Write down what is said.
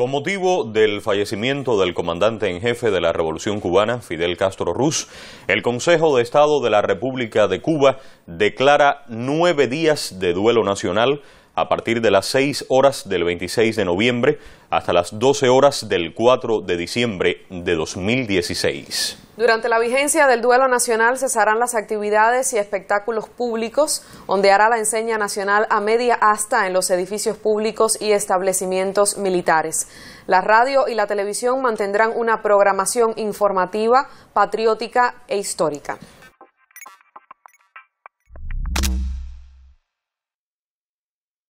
Con motivo del fallecimiento del comandante en jefe de la Revolución Cubana, Fidel Castro Ruz, el Consejo de Estado de la República de Cuba declara nueve días de duelo nacional a partir de las seis horas del 26 de noviembre hasta las 12 horas del 4 de diciembre de 2016. Durante la vigencia del duelo nacional cesarán las actividades y espectáculos públicos, ondeará la enseña nacional a media asta en los edificios públicos y establecimientos militares. La radio y la televisión mantendrán una programación informativa, patriótica e histórica.